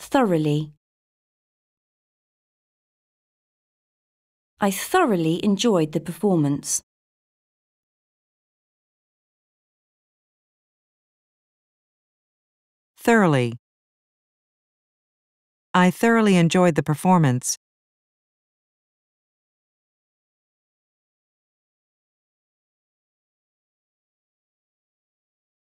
thoroughly. I thoroughly enjoyed the performance. Thoroughly. I thoroughly enjoyed the performance.